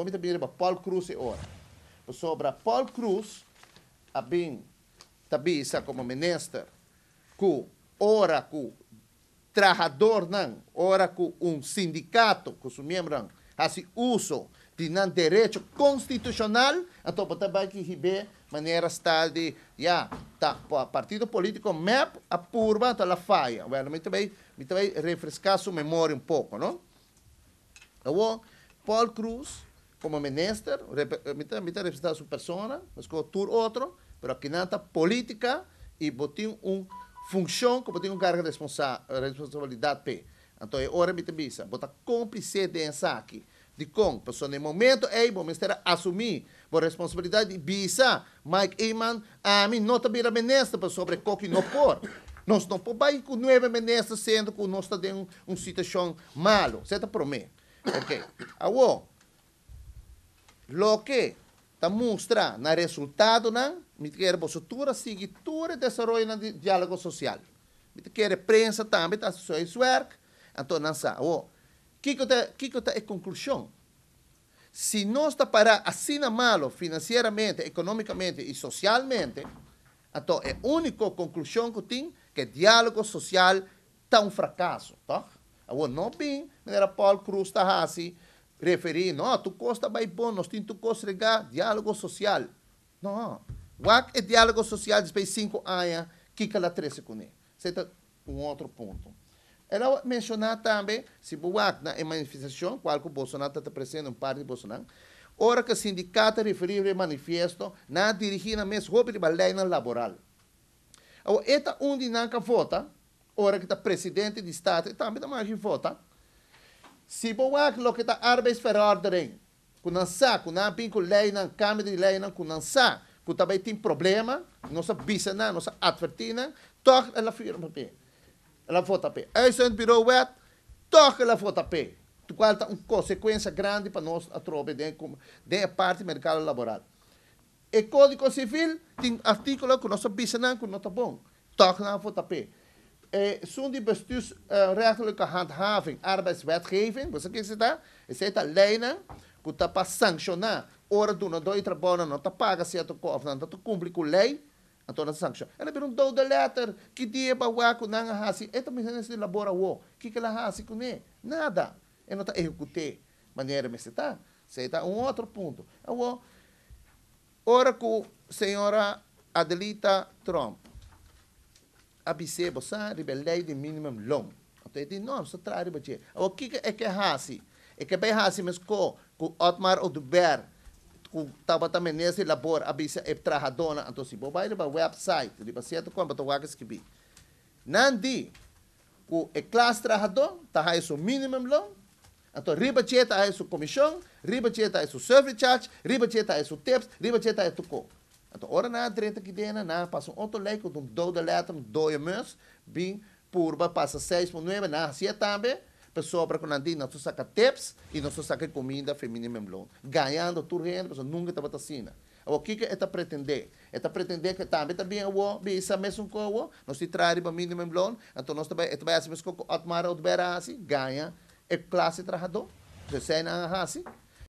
Pomita bira Paul Cruz e é ora. Sobra Paul Cruz, a bem tabisa como minister, ku ora ku trabalhador nan, ora ku um sindicato, ku su membro assim uso de nan direito constitucional, então para que ribe maneiras tal de já tá partido político map a purba tá então la falha. Bueno, muito bem, muito refrescar sua memória um pouco, não? Eu Paul Cruz como ministro, me eh, mitad representar a su persona, escogió tour outro, pero não está política e botín um função, que botín um cargo de eh, responsabilidade P. Então, agora me tambisa, botar cúmplice de ensaque. De com, pessoa, no momento, ei, bom, ministério assumir a responsabilidade de bisa, Mike Eman, a mim, não também a ministra, sobre coque não por. Nós não podemos com nove ministros sendo que nós estamos em uma situação malo. Você está mim. Ok. Agora, Lo que está mostra na resultado na mitquer postura sigue todo desenvolve na diálogo social. Mitquer prensa também está seu work, então não sabe. O oh, que que tá que que é conclusão? Se nós está para assim malo financeiramente, economicamente e socialmente, então é a única conclusão que tem que diálogo social está um fracasso, tá? Agora não bem, maneira Paul Cruz está assim referir, não, tu Costa vai bom, nós temos tu Costa diálogo social. Não, O WAC é diálogo social, depois cinco anos, que ela trece com ele. Esse é um outro ponto. Ela mencionou também, se o WAC na manifestação, qual que o Bolsonaro está apresentando, um par de Bolsonaro, hora que o sindicato referir manifesto, na dirigida mesmo, roupa de baleia laboral. Então, esta onde não vota, hora que o presidente de Estado também não vota, siboak lokita arbes verordering. Kunansa, kunan pinku leinan, kamedi leinan, kunansa. Kun também tem problema, nossa bisana, nossa advertina, toch ela firma pé. Ela vota pé. Uitzendbureau wet, toch ela vota pé. Tu guarda uma consequência grande para nós, a tropa, dentro da parte do mercado laboral. E Código Civil tem artículo que nossa bisana, que não está bom. Toch ela vota pé. Eh, são de zonder bestuursrechtelijke eh, handhaving, arbeidswetgeving, você quer citar, etc., tá lei, que está para sancionar, ora do não doitra bona, não está paga, se está cumpre com a lei, então não sanciona. Ela perguntou da letter, que dia para o aco, não há assim, e também não é se elabora o, que que ela há assim com Nada. Ela não está executando, maneira, mas está, se está um outro ponto. Então, ora com senhora Adelita Trump, abise bosa ribelei de minimum long te di norm so trari bache o é que é hasi é que bai hasi mes ko ku otmar o do ber ku tava também nesse labor abisa e trajadona então se vai ba website de baseado com bato wagas que bi nandi ku e class trajadon ta ha isso minimum long então riba cheta isso comissão riba cheta isso service charge riba cheta isso tips riba cheta isso co então, ora na direita que dena, na passa um outro leque, do dois letra, um dois mês, bem, purba, passa seis por nove, na se assim é também, pessoa para quando andina, tu saca tips e não tu saca comida feminina mesmo. Ganhando, tu renda, pessoa nunca te vacina. O que que é está pretender? É está pretender que também também o bisa mesmo com o, nós te trai para mínimo mesmo, então nós também, também assim mesmo com atmar ou berasi, ganha, é classe trabalhador. Você é na assim.